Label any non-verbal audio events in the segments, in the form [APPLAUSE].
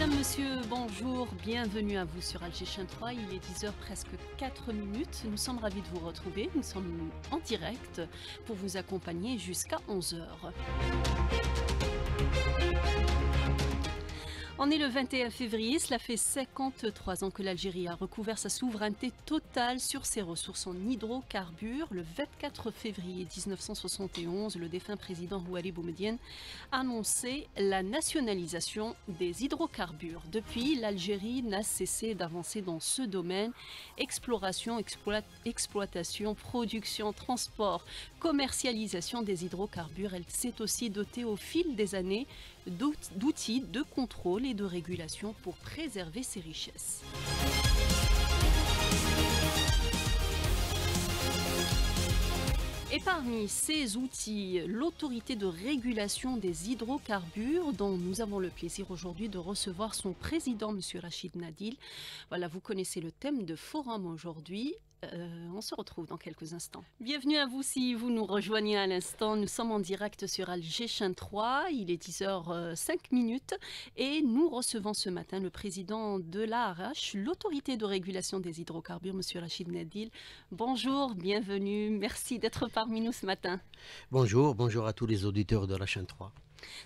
Mesdames, Messieurs, bonjour, bienvenue à vous sur Algéchien 3, il est 10h presque 4 minutes, nous sommes ravis de vous retrouver, nous sommes en direct pour vous accompagner jusqu'à 11h. On est le 21 février, cela fait 53 ans que l'Algérie a recouvert sa souveraineté totale sur ses ressources en hydrocarbures. Le 24 février 1971, le défunt président Houari Boumediene annonçait la nationalisation des hydrocarbures. Depuis, l'Algérie n'a cessé d'avancer dans ce domaine. Exploration, exploitation, production, transport, commercialisation des hydrocarbures, elle s'est aussi dotée au fil des années d'outils de contrôle et de régulation pour préserver ces richesses. Et parmi ces outils, l'autorité de régulation des hydrocarbures, dont nous avons le plaisir aujourd'hui de recevoir son président, M. Rachid Nadil. Voilà, vous connaissez le thème de forum aujourd'hui, euh, on se retrouve dans quelques instants. Bienvenue à vous si vous nous rejoignez à l'instant. Nous sommes en direct sur Alger 3. Il est 10h05 euh, et nous recevons ce matin le président de l'ARH, l'autorité de régulation des hydrocarbures, M. Rachid Nadil. Bonjour, bienvenue. Merci d'être parmi nous ce matin. Bonjour, bonjour à tous les auditeurs de la chaîne 3.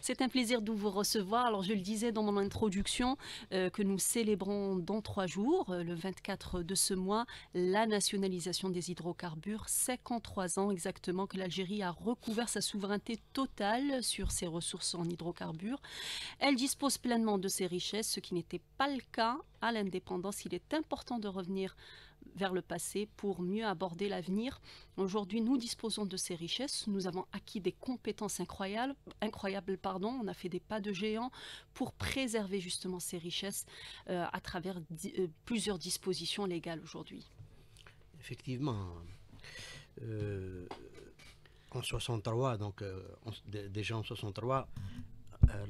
C'est un plaisir de vous recevoir. Alors, je le disais dans mon introduction, euh, que nous célébrons dans trois jours, euh, le 24 de ce mois, la nationalisation des hydrocarbures. 53 ans exactement que l'Algérie a recouvert sa souveraineté totale sur ses ressources en hydrocarbures. Elle dispose pleinement de ses richesses, ce qui n'était pas le cas à l'indépendance. Il est important de revenir vers le passé pour mieux aborder l'avenir. Aujourd'hui, nous disposons de ces richesses, nous avons acquis des compétences incroyables, incroyables pardon, on a fait des pas de géant pour préserver justement ces richesses euh, à travers euh, plusieurs dispositions légales aujourd'hui. Effectivement. Euh, en 63, donc déjà en 63,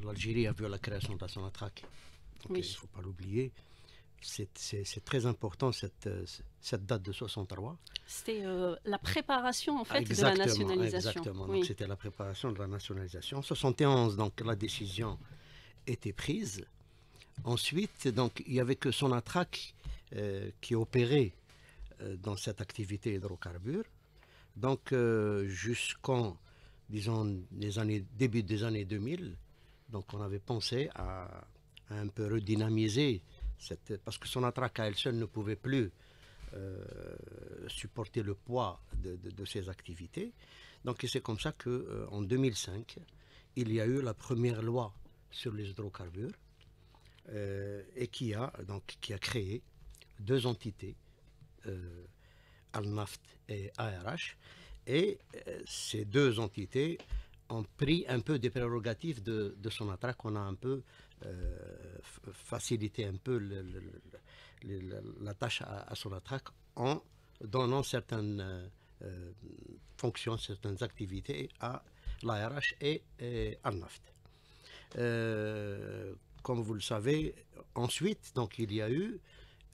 l'Algérie a vu la création de la Sonatrach. Il ne faut pas l'oublier c'est très important cette, euh, date de 63. C'était euh, la préparation de la nationalisation. Exactement, c'était la préparation de la nationalisation. En 71, donc la décision était prise. Ensuite, donc il n'y avait que son euh, qui opérait euh, dans cette activité hydrocarbure. Donc jusqu'en, disons, les années, début des années 2000, donc on avait pensé à un peu redynamiser parce que son attraque à elle seule ne pouvait plus euh, supporter le poids de, ses activités. Donc c'est comme ça que 2005, euh, il y a eu la première loi sur les hydrocarbures euh, et qui a donc qui a créé deux entités, Alnaft et ARH, et ces deux entités ont pris un peu des prérogatives de, son attraque. On a un peu euh, faciliter un peu la tâche à, son attaque en donnant certaines euh, fonctions, certaines activités à l'ARH et, et à NAFT. Euh, comme vous le savez, ensuite, donc, il y a eu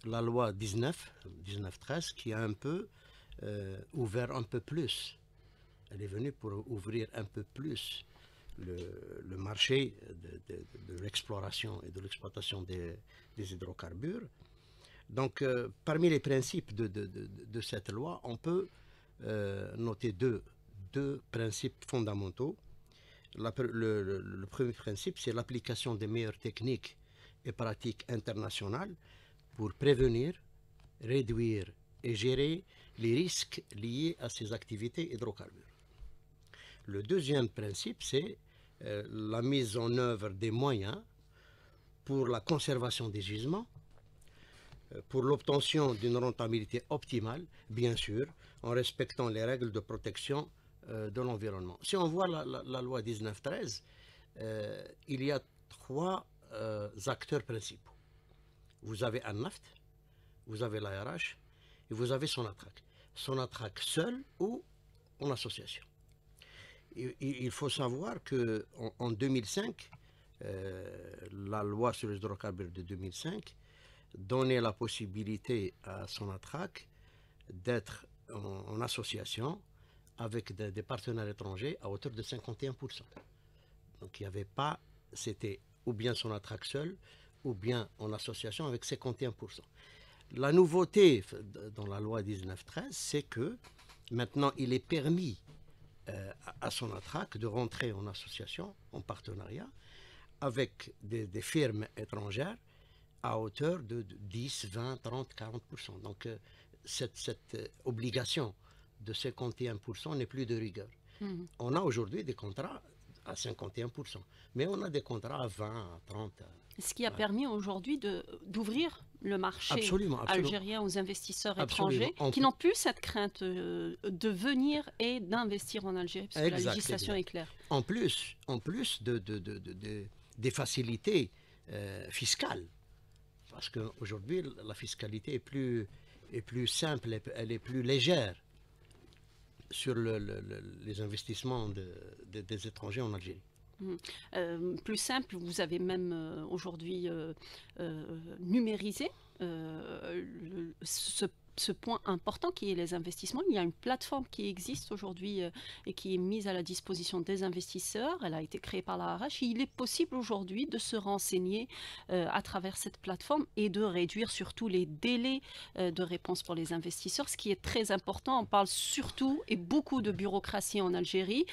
la loi 19, 19-13, qui a un peu ouvert un peu plus. Elle est venue pour ouvrir un peu plus le, marché de, l'exploration et de l'exploitation des, hydrocarbures. Donc, euh, parmi les principes de, cette loi, on peut euh, noter deux, deux, principes fondamentaux. le premier principe, c'est l'application des meilleures techniques et pratiques internationales pour prévenir, réduire et gérer les risques liés à ces activités hydrocarbures. Le deuxième principe, c'est euh, la mise en œuvre des moyens pour la conservation des gisements, euh, pour l'obtention d'une rentabilité optimale, bien sûr, en respectant les règles de protection euh, de l'environnement. Si on voit la, loi 1913, il y a trois acteurs principaux. Vous avez un NAFT, vous avez l'ARH et vous avez son attraque. Son attraque seul ou en association il faut savoir qu'en en 2005, euh, la loi sur les hydrocarbures de 2005 donnait la possibilité à son Sonatrach d'être en, association avec des partenaires étrangers à hauteur de 51%. Donc il n'y avait pas, c'était ou bien son Sonatrach seul, ou bien en association avec 51%. La nouveauté dans la loi 1913, c'est que maintenant il est permis euh, à son attraque de rentrer en association, en partenariat, avec des, firmes étrangères à hauteur de 10, 20, 30, 40%. Donc euh, cette, euh, obligation de 51% n'est plus de rigueur. Mm-hmm. On a aujourd'hui des contrats à 51%, mais on a des contrats à 20, 30, ce qui a permis aujourd'hui d'ouvrir le marché algérien aux investisseurs étrangers qui n'ont plus cette crainte euh, de venir et d'investir en Algérie, parce la législation est claire. En plus, en plus de, des facilités euh, fiscales, parce qu'aujourd'hui, la fiscalité est plus, est plus simple, elle est plus légère sur les investissements des étrangers en Algérie. Mmh. Euh, plus simple, vous avez même euh, aujourd'hui euh, numérisé ce ce point important qui est les investissements. Il y a une plateforme qui existe aujourd'hui euh, et qui est mise à la disposition des investisseurs. Elle a été créée par la RH. Il est possible aujourd'hui de se renseigner euh, à travers cette plateforme et de réduire surtout les délais euh, de réponse pour les investisseurs, ce qui est très important. On parle surtout et beaucoup de bureaucratie en Algérie.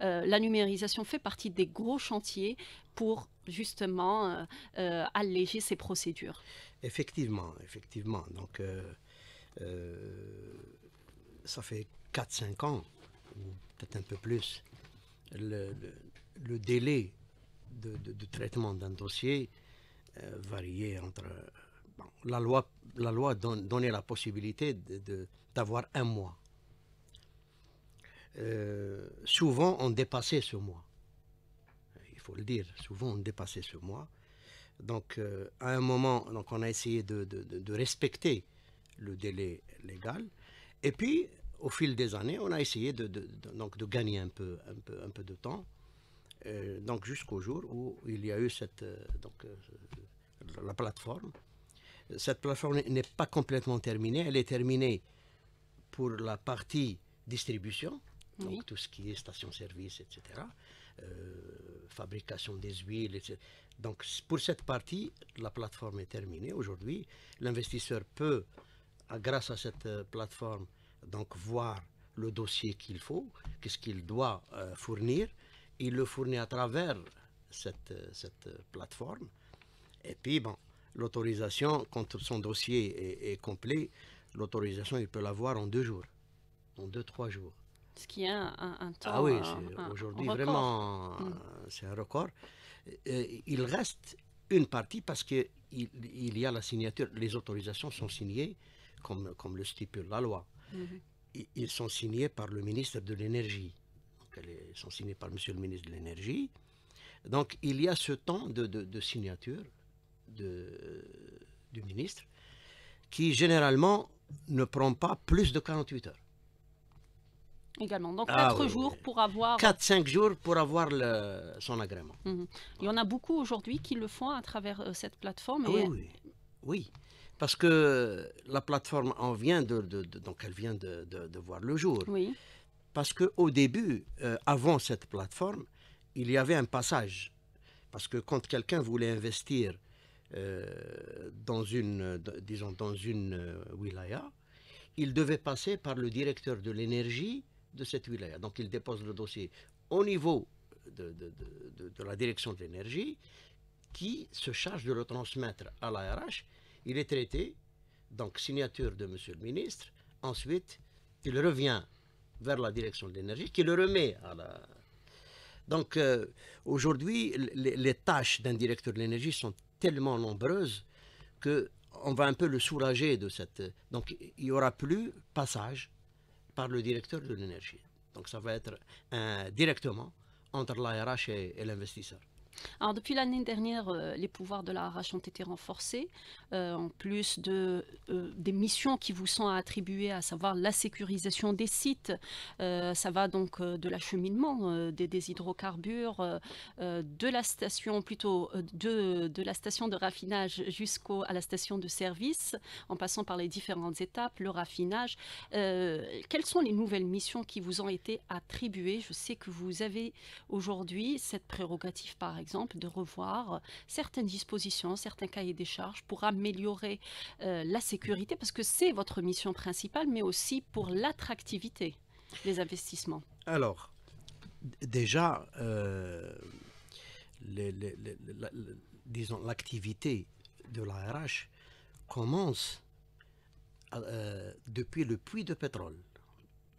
la numérisation fait partie des gros chantiers pour justement alléger ces procédures. Effectivement, effectivement. Donc euh, ça fait 4-5 ans, ou peut-être un peu plus, le, délai de, traitement d'un dossier euh, variait entre... la loi, la loi donnait la possibilité d'avoir un mois. Euh, souvent, on dépassait ce mois. Il faut le dire, souvent on dépassait ce mois. Donc, à un moment, donc on a essayé de, respecter le délai légal. Et puis, au fil des années, on a essayé de, donc de gagner un peu, un peu, un peu de temps. Euh, donc jusqu'au jour où il y a eu cette, euh, donc, euh, la plateforme. Cette plateforme n'est pas complètement terminée, elle est terminée pour la partie distribution, donc tout ce qui est station-service, etc., fabrication des huiles, etc. Donc pour cette partie, la plateforme est terminée. Aujourd'hui, l'investisseur peut grâce à cette euh, plateforme, donc voir le dossier qu'il faut, qu'est-ce qu'il doit euh, fournir. Il le fournit à travers cette, euh, plateforme. Et puis, bon, l'autorisation, quand son dossier est, complet, l'autorisation, il peut l'avoir en deux jours, en deux, trois jours. Ce qui est un, temps. Ah oui, aujourd'hui vraiment, mm. c'est un record. il reste une partie parce qu'il il y a la signature, les autorisations sont signées comme, le stipule la loi. Mhm. Ils sont signés par le ministre de l'Énergie. Ils sont signés par monsieur le ministre de l'Énergie. Donc il y a ce temps de, signature de, du ministre qui généralement ne prend pas plus de 48 heures. Également. Donc, 4 ah jours pour avoir. 4-5 jours pour avoir son agrément. Mhm. Il y en a beaucoup aujourd'hui qui le font à travers euh, cette plateforme. Ah et... Oui, oui. oui parce que la plateforme en vient de, donc elle vient de, voir le jour. Oui. Parce qu'au début, euh, avant cette plateforme, il y avait un passage. Parce que quand quelqu'un voulait investir euh, dans une, disons, dans une euh, wilaya, il devait passer par le directeur de l'énergie de cette wilaya. Donc il dépose le dossier au niveau de, de, la direction de l'énergie qui se charge de le transmettre à l'ARH il est traité, donc signature de monsieur le ministre, ensuite il revient vers la direction de l'énergie qui le remet à la... Donc euh, aujourd'hui, les, tâches d'un directeur de l'énergie sont tellement nombreuses que on va un peu le soulager de cette... Donc il n'y aura plus passage par le directeur de l'énergie. Donc ça va être directement entre l'ARH et l'investisseur. Alors, depuis l'année dernière, euh, les pouvoirs de la RH ont été renforcés, euh, en plus de, euh, des missions qui vous sont attribuées, à savoir la sécurisation des sites. ça va donc de l'acheminement des, des, hydrocarbures, de la station plutôt de, de la station de raffinage jusqu'à la station de service, en passant par les différentes étapes, le raffinage. quelles sont les nouvelles missions qui vous ont été attribuées Je sais que vous avez aujourd'hui cette prérogative, par exemple exemple, de revoir euh, certaines dispositions, certains cahiers des charges pour améliorer euh, la sécurité, parce que c'est votre mission principale, mais aussi pour l'attractivité des investissements. Alors, déjà, euh, les, disons, l'activité de l'ARH commence depuis le puits de pétrole.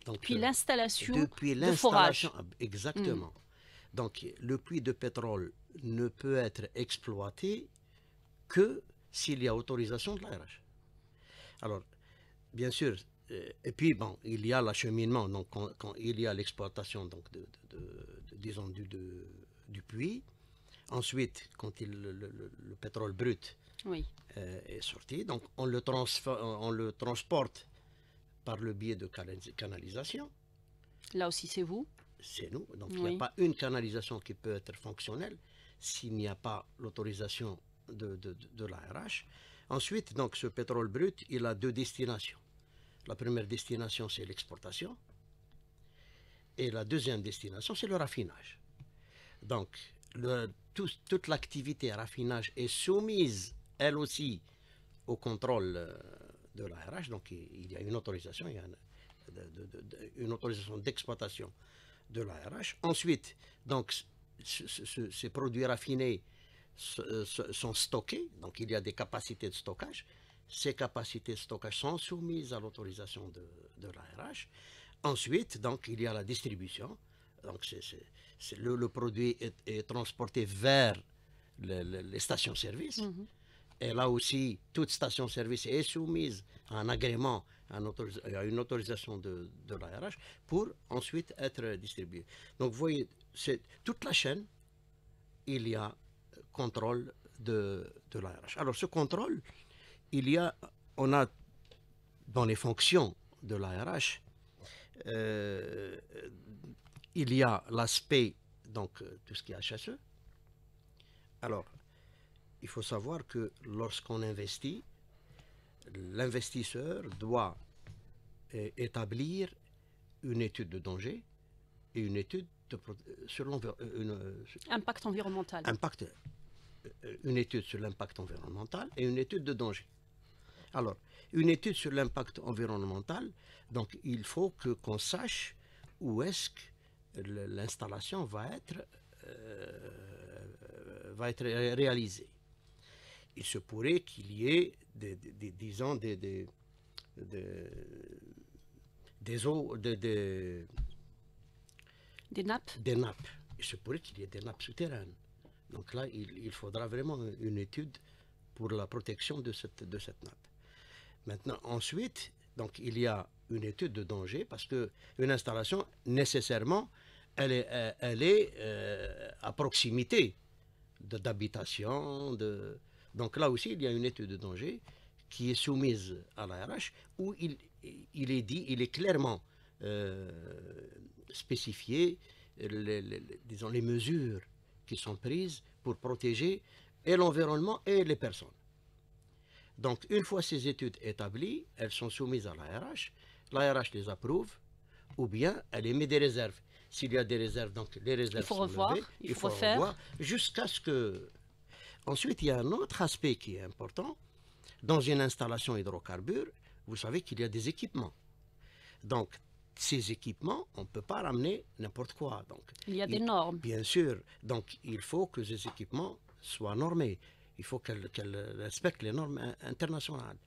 depuis l'installation de forage. Ah, exactement. Mm. Donc, le puits de pétrole ne peut être exploité que s'il y a autorisation de l'ARH. Alors, bien sûr, euh, et puis bon, il y a l'acheminement, donc quand, il y a l'exploitation donc de, disons du, puits. Ensuite, quand il, le, pétrole brut euh, est sorti, donc on le, on le transporte par le biais de canalisation. Là aussi, c'est vous C'est nous. Donc, il n'y a pas une canalisation qui peut être fonctionnelle s'il n'y a pas l'autorisation de, de, de l'ARH. Ensuite, donc, ce pétrole brut, il a deux destinations. La première destination, c'est l'exportation. Et la deuxième destination, c'est le raffinage. Donc, toute l'activité raffinage est soumise, elle aussi, au contrôle euh, de l'ARH. Donc, il y a une autorisation, il une autorisation d'exploitation de l'ARH. Ensuite, donc, ces produits raffinés sont stockés, donc il y a des capacités de stockage. Ces capacités de stockage sont soumises à l'autorisation de, de l'ARH. Ensuite, donc, il y a la distribution. Donc, le, produit est, transporté vers les stations-service. Mm-hmm. Et là aussi, toute station-service est soumise à un agrément un une autorisation de, de l'ARH pour ensuite être distribué. Donc vous voyez, toute la chaîne, il y a contrôle de, de l'ARH. Alors ce contrôle, il y a, on a dans les fonctions de l'ARH, euh, il y a l'aspect, donc euh, tout ce qui est HSE. Alors, il faut savoir que lorsqu'on investit, l'investisseur doit euh, établir une étude de danger et une étude de, euh, sur l'impact euh, environnemental. Impact, une étude sur l'impact environnemental et une étude de danger. Alors, une étude sur l'impact environnemental, donc il faut que qu'on sache où est-ce que l'installation va va être réalisée il se pourrait qu'il y ait, des, des, des, des, des, des, eaux, des, nappes. Des nappes. Il se pourrait qu'il y ait des nappes souterraines. Donc là, il, il, faudra vraiment une étude pour la protection de cette, de cette nappe. Maintenant, ensuite, donc il y a une étude de danger parce que une installation nécessairement, elle est, elle est euh, à proximité d'habitation, de, donc là aussi, il y a une étude de danger qui est soumise à la RH, où il, il est dit, il est clairement euh, spécifié, les, disons, les mesures qui sont prises pour protéger et l'environnement et les personnes. Donc, une fois ces études établies, elles sont soumises à la RH, la RH les approuve, ou bien elle émet des réserves. S'il y a des réserves, donc les réserves il faut sont revoir, il faut, jusqu'à ce que Ensuite, il y a un autre aspect qui est important. Dans une installation hydrocarbure, vous savez qu'il y a des équipements. Donc, ces équipements, on ne peut pas ramener n'importe quoi. Donc, il y a des normes. Bien sûr. Donc, il faut que ces équipements soient normés. Il faut qu'elles respectent les normes internationales.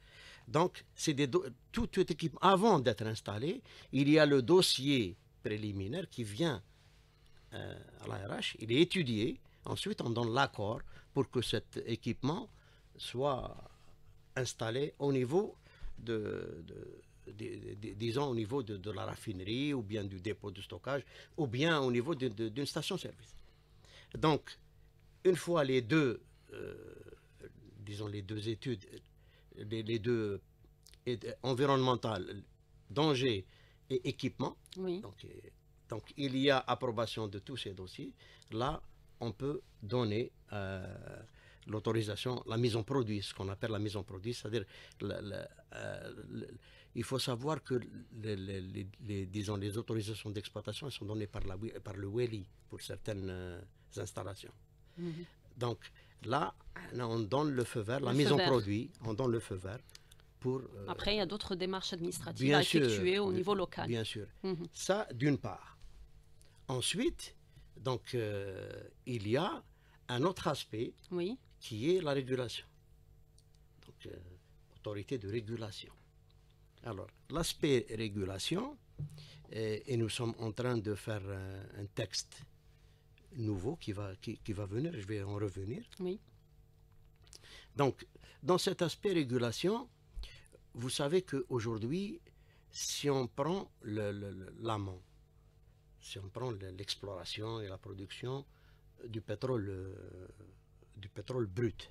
Donc, c'est des tout, équipement. avant d'être installé, il y a le dossier préliminaire qui vient euh, à l'ARH, il est étudié, ensuite on donne l'accord, pour que cet équipement soit installé au niveau de, disons au niveau de, la raffinerie ou bien du dépôt de stockage ou bien au niveau d'une station-service. Donc, une fois les deux, euh, disons les deux études, les, deux euh, environnementales, danger et équipement, donc il y a approbation de tous ces dossiers, là on peut donner euh, l'autorisation, la mise en produit, ce qu'on appelle la mise en produit, c'est-à-dire euh, il faut savoir que les, disons, les autorisations d'exploitation sont données par, la, par le WELI pour certaines euh, installations. Mhm. Donc là, on donne le feu vert, la mise en produit, on donne le feu vert pour... Après, il y a d'autres démarches administratives à effectuer au niveau local. Bien sûr. Mhm. Ça, d'une part. Ensuite, donc, il y a un autre aspect oui. qui est la régulation. Donc, euh, autorité de régulation. Alors, l'aspect régulation, euh, et, nous sommes en train de faire euh, un, texte nouveau qui va, qui, va venir, je vais en revenir. Oui. Donc, dans cet aspect régulation, vous savez aujourd'hui si on prend l'amont, si on prend l'exploration et la production, du pétrole, euh, du pétrole brut.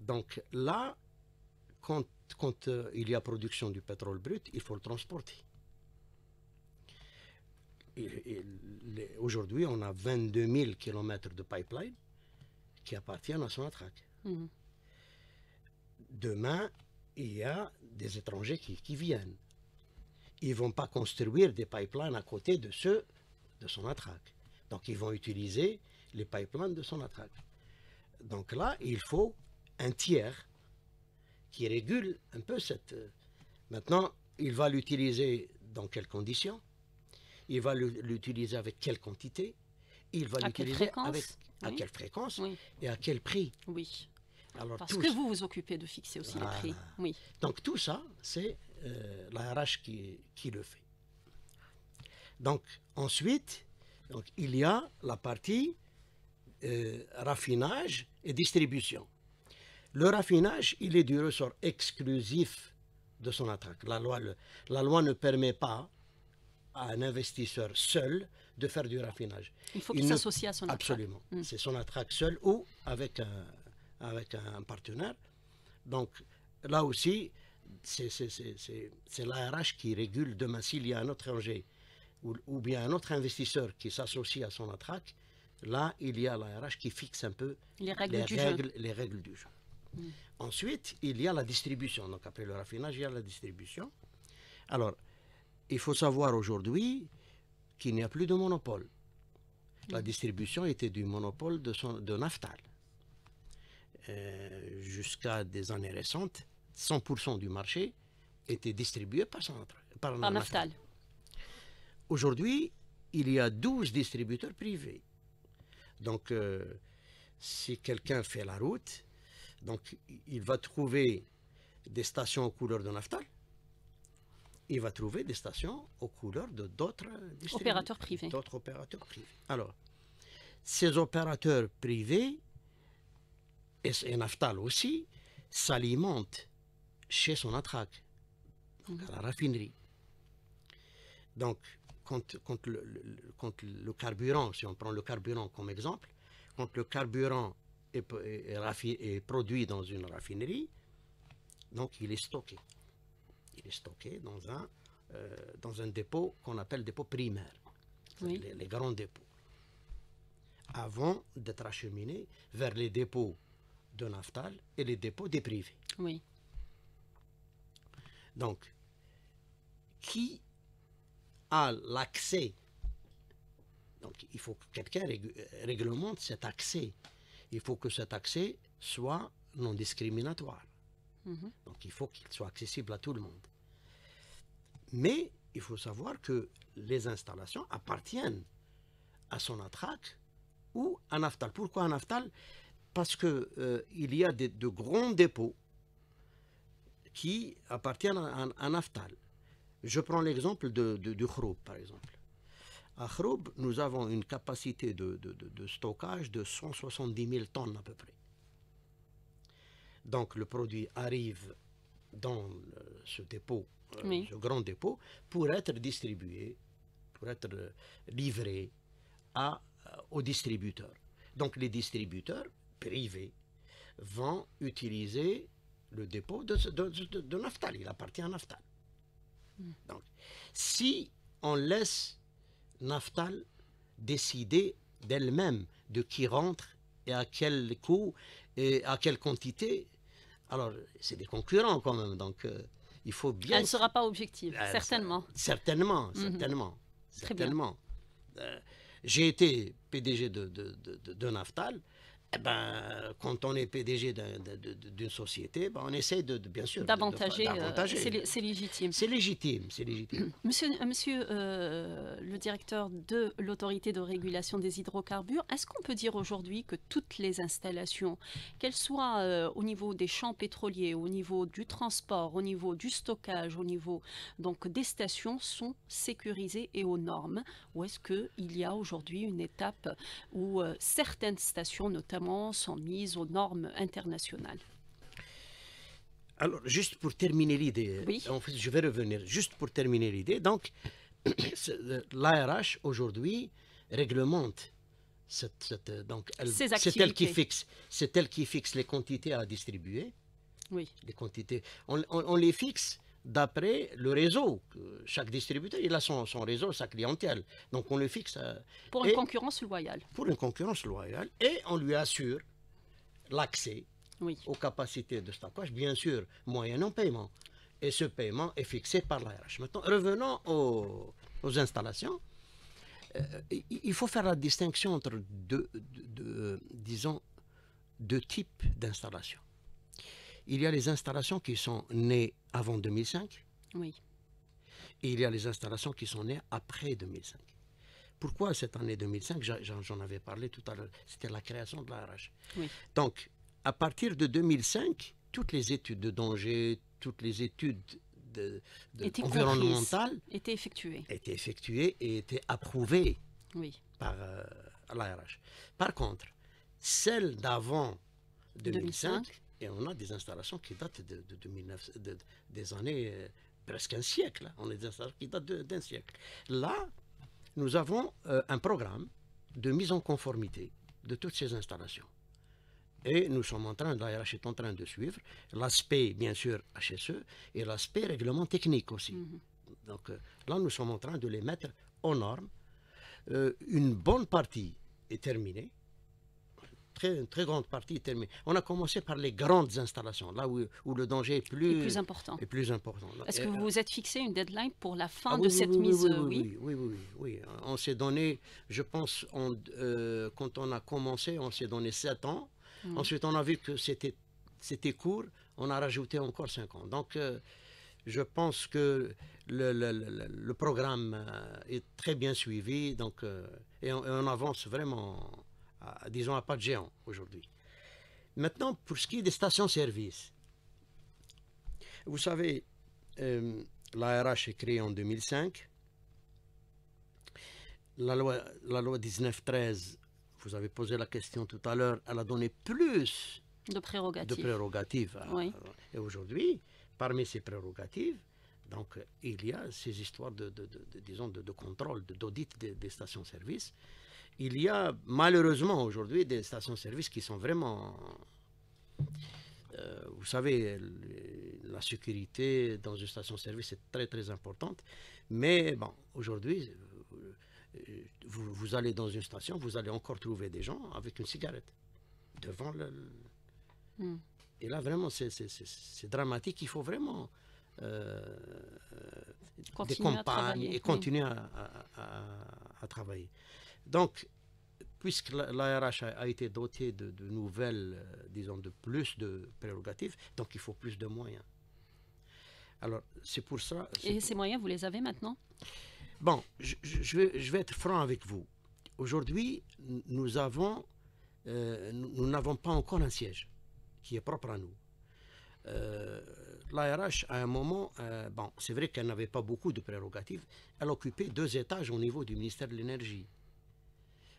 Donc là, quand, quand euh, il y a production du pétrole brut, il faut le transporter. Aujourd'hui, on a 22 000 km de pipeline qui appartiennent à son -hmm. Demain, il y a des étrangers qui, viennent. Ils ne vont pas construire des pipelines à côté de ceux de son Sonatrach. Donc ils vont utiliser les pipelines de son attrape. Donc là, il faut un tiers qui régule un peu cette... Euh, maintenant, il va l'utiliser dans quelles conditions Il va l'utiliser avec quelle quantité Il va l'utiliser avec à quelle fréquence et à quel prix Oui. Alors, Parce que vous vous occupez de fixer aussi le les prix. Oui. Donc tout ça, c'est euh, la qui le fait. Donc ensuite, donc il y a la partie euh, raffinage et distribution. Le raffinage, il est du ressort exclusif de son attaque. La loi, la loi ne permet pas à un investisseur seul de faire du raffinage. Il faut qu'il s'associe à son Absolument. Hmm. C'est son attraque seul ou avec un, avec un partenaire. Donc là aussi, c'est l'ARH qui régule demain s'il y a un autre danger ou, bien un autre investisseur qui s'associe à son attraque, là, il y a l'ARH qui fixe un peu les règles, les du, règles, jeu. du, jeu. Hmm. Ensuite, il y a la distribution. Donc, après le raffinage, il y a la distribution. Alors, il faut savoir aujourd'hui qu'il n'y a plus de monopole. La hmm. distribution était du monopole de, son, de Naftal. Euh, jusqu'à des années récentes, 100% du marché était distribué par, par, Naftal. Aujourd'hui, il y a 12 distributeurs privés. Donc, euh, si quelqu'un fait la route, donc il va trouver des stations aux couleurs de Naftal, il va trouver des stations aux couleurs de d'autres opérateurs privés. D'autres opérateurs Alors, ces opérateurs privés, et, Naftal aussi, s'alimentent chez son attraque, à la raffinerie. Donc, quand, contre le, le, le, carburant, si on prend le carburant comme exemple, quand le carburant est, est, produit dans une raffinerie, donc il est stocké. Il est stocké dans un, euh, dans un dépôt qu'on appelle dépôt primaire, les, grands dépôts, avant d'être acheminé vers les dépôts de naftal et les dépôts des privés. Oui. Donc, qui l'accès. Donc il faut que quelqu'un réglemente cet accès. Il faut que cet accès soit non discriminatoire. Mhm. Donc il faut qu'il soit accessible à tout le monde. Mais il faut savoir que les installations appartiennent à son Sonatrach ou à Naftal. Pourquoi à Naftal Parce qu'il euh, il y a de grands dépôts qui appartiennent à Naftal. Je prends l'exemple du de, par exemple. À Khroub, nous avons une capacité de, stockage de 170 000 tonnes à peu près. Donc le produit arrive dans ce dépôt, euh, ce grand dépôt, pour être distribué, pour être euh, livré à, euh, aux distributeurs. Donc les distributeurs privés vont utiliser le dépôt de, de, de Naftal. Il appartient à Naftal. Donc, si on laisse Naftal décider d'elle-même de qui rentre et à quel coût et à quelle quantité, alors c'est des concurrents quand même. Donc, euh, il faut bien. Elle ne sera pas objective, certainement. Certainement, mhm. certainement. Euh, j'ai été PDG de Naftal eh ben, quand on est PDG d'une société, ben, on essaie de, bien sûr d'avantager. Euh, c'est légitime. C'est légitime, c'est légitime. [CLEARS THROAT] Monsieur, euh, euh, le directeur de l'autorité de régulation des hydrocarbures, est-ce qu'on peut dire aujourd'hui que toutes les installations, qu'elles soient au niveau des champs pétroliers, au niveau du transport, au niveau du stockage, au niveau donc des stations, sont sécurisées et aux normes, ou est-ce que il y a aujourd'hui une étape où certaines stations, notamment sont mises aux normes internationales. Alors, juste pour terminer l'idée, en fait, je vais revenir, juste pour terminer l'idée. Donc, [COUGHS] euh, l'ARH, aujourd'hui, réglemente cette, cette, euh, donc c'est elle qui fixe, c'est elle qui fixe les quantités à distribuer. Oui. Les quantités, on les fixe d'après le réseau. Chaque distributeur, il a son, réseau, sa clientèle. Donc on le fixe. Euh, pour une concurrence loyale. Pour une concurrence loyale. Et on lui assure l'accès aux capacités de stockage, bien sûr, moyennant paiement. Et ce paiement est fixé par l'ARH. Maintenant, revenons aux, installations. Euh, il faut faire la distinction entre euh, disons, deux types d'installations il y a les installations qui sont nées avant 2005. Oui. Et il y a les installations qui sont nées après 2005. Pourquoi cette année 2005 J'en avais parlé tout à l'heure. C'était la création de la Oui. Donc, à partir de 2005, toutes les études de danger, toutes les études de, environnementales étaient effectuées. Étaient effectuées et étaient approuvées oui. par euh, la Par contre, celles d'avant 2005 et on a des installations qui datent de, de, des années euh, presque un siècle. Hein. On a des installations qui datent d'un siècle. Là, nous avons euh, un programme de mise en conformité de toutes ces installations. Et nous sommes en train, l'ARH est en train de suivre l'aspect, bien sûr, HSE et l'aspect règlement technique aussi. Mm-hmm. Donc euh, là, nous sommes en train de les mettre aux normes. une bonne partie est terminée très, une très grande partie est terminée. On a commencé par les grandes installations, là où, le danger est plus, plus important. Est plus important. Est-ce que vous vous êtes fixé une deadline pour la fin ah de cette mise euh, oui oui, oui, oui, On s'est donné, je pense, euh, quand on a commencé, on s'est donné 7 ans. Mm. Ensuite, on a vu que c'était court. On a rajouté encore 5 ans. Donc, euh, je pense que le, programme est très bien suivi. Donc, et on avance vraiment ah, disons, à pas de géant aujourd'hui. Maintenant, pour ce qui est des stations-service, vous savez, euh, l'ARH est créée en 2005. La loi, la loi 1913, vous avez posé la question tout à l'heure, elle a donné plus de prérogatives. De prérogatives et aujourd'hui, parmi ces prérogatives, donc, il y a ces histoires de, disons, de, contrôle, d'audit des, des stations-service il y a malheureusement aujourd'hui des stations-service qui sont vraiment... Euh, vous savez, la sécurité dans une station-service est très très importante, mais bon, aujourd'hui, euh, vous, allez dans une station, vous allez encore trouver des gens avec une cigarette devant le... Hmm. Et là, vraiment, c'est dramatique. Il faut vraiment euh, euh des compagnes et continuer à, travailler. Donc, puisque l'ARH a été dotée de, nouvelles, euh, disons, de plus de prérogatives, donc il faut plus de moyens. Alors, c'est pour ça... Et ces moyens, vous les avez maintenant Bon, je, vais, être franc avec vous. Aujourd'hui, euh, nous n'avons pas encore un siège qui est propre à nous. Euh, L'ARH, à un moment, bon, c'est vrai qu'elle n'avait pas beaucoup de prérogatives, elle occupait deux étages au niveau du ministère de l'Énergie.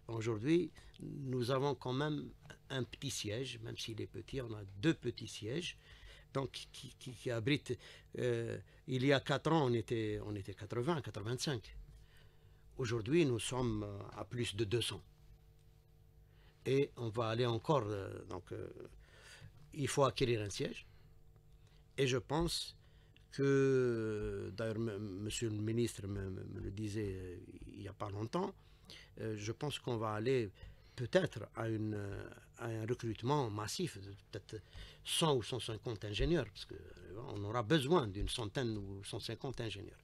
Aujourd'hui, nous avons quand même un petit siège, même s'il est petit, on a deux petits sièges, donc qui, abritent. Euh, il y a quatre ans, on était, on était 80, 85. Aujourd'hui, nous sommes à plus de 200. Et on va aller encore. Euh, donc, euh, il faut acquérir un siège. Et je pense que, d'ailleurs, monsieur le ministre me le disait il n'y a pas longtemps, euh, je pense qu'on va aller peut-être à, euh, un recrutement massif, peut-être 100 ou 150 ingénieurs, parce qu'on euh, aura besoin d'une centaine ou 150 ingénieurs,